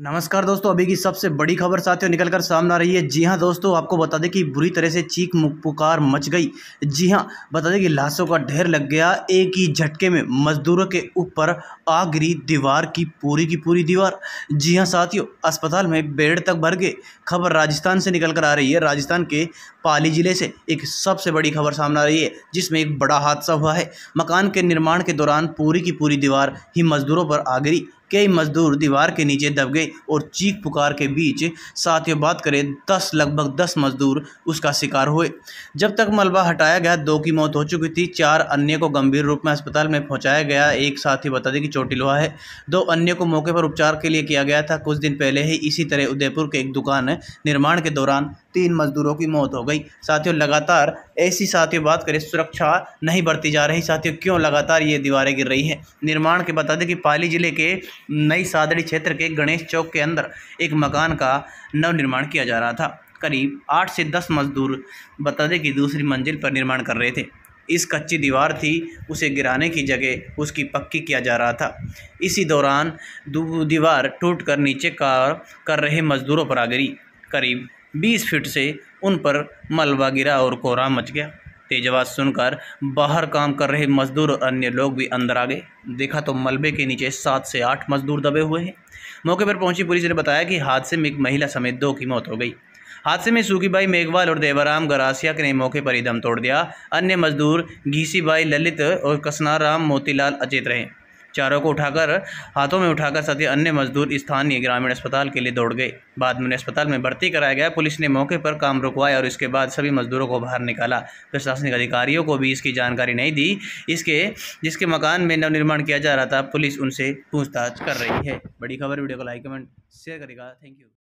नमस्कार दोस्तों अभी की सबसे बड़ी खबर साथियों निकल कर सामने आ रही है जी हाँ दोस्तों आपको बता दें कि बुरी तरह से चीख पुकार मच गई जी हाँ बता दें कि लाशों का ढेर लग गया एक ही झटके में मजदूरों के ऊपर आ गिरी दीवार की पूरी की पूरी दीवार जी हाँ साथियों अस्पताल में बेड तक भर गए खबर राजस्थान से निकल कर आ रही है राजस्थान के पाली जिले से एक सबसे बड़ी खबर सामने आ रही है जिसमें एक बड़ा हादसा हुआ है मकान के निर्माण के दौरान पूरी की पूरी दीवार ही मजदूरों पर आ गिरी कई मजदूर दीवार के नीचे दब गए और चीख पुकार के बीच साथियों बात करें दस लगभग दस मजदूर उसका शिकार हुए जब तक मलबा हटाया गया दो की मौत हो चुकी थी चार अन्य को गंभीर रूप में अस्पताल में पहुंचाया गया एक साथी बता दें कि चोटिल हुआ है दो अन्य को मौके पर उपचार के लिए किया गया था कुछ दिन पहले ही इसी तरह उदयपुर के एक दुकान निर्माण के दौरान तीन मजदूरों की मौत हो गई साथियों लगातार ऐसी साथियों बात करें सुरक्षा नहीं बढ़ती जा रही साथियों क्यों लगातार ये दीवारें गिर रही हैं निर्माण के बता दें कि पाली जिले के नई सादड़ी क्षेत्र के गणेश चौक के अंदर एक मकान का नवनिर्माण किया जा रहा था करीब आठ से दस मजदूर बता दें कि दूसरी मंजिल पर निर्माण कर रहे थे इस कच्ची दीवार थी उसे गिराने की जगह उसकी पक्की किया जा रहा था इसी दौरान दीवार टूट कर नीचे कार कर रहे मजदूरों पर आ गिरी करीब बीस फीट से उन पर मलबा गिरा और कोहरा मच गया तेज आवाज़ सुनकर बाहर काम कर रहे मजदूर और अन्य लोग भी अंदर आ गए देखा तो मलबे के नीचे सात से आठ मजदूर दबे हुए हैं मौके पर पहुंची पुलिस ने बताया कि हादसे में एक महिला समेत दो की मौत हो गई हादसे में सूखीबाई मेघवाल और देवाराम गरासिया के ने मौके पर ही दम तोड़ दिया अन्य मजदूर घीसीबाई ललित और कसनाराम मोतीलाल अचेत रहे चारों को उठाकर हाथों में उठाकर सभी अन्य मजदूर स्थानीय ग्रामीण अस्पताल के लिए दौड़ गए बाद में उन्हें अस्पताल में भर्ती कराया गया पुलिस ने मौके पर काम रुकवाया और इसके बाद सभी मजदूरों को बाहर निकाला प्रशासनिक अधिकारियों को भी इसकी जानकारी नहीं दी इसके जिसके मकान में नवनिर्माण किया जा रहा था पुलिस उनसे पूछताछ कर रही है बड़ी खबर वीडियो को लाइक कमेंट शेयर करेगा थैंक यू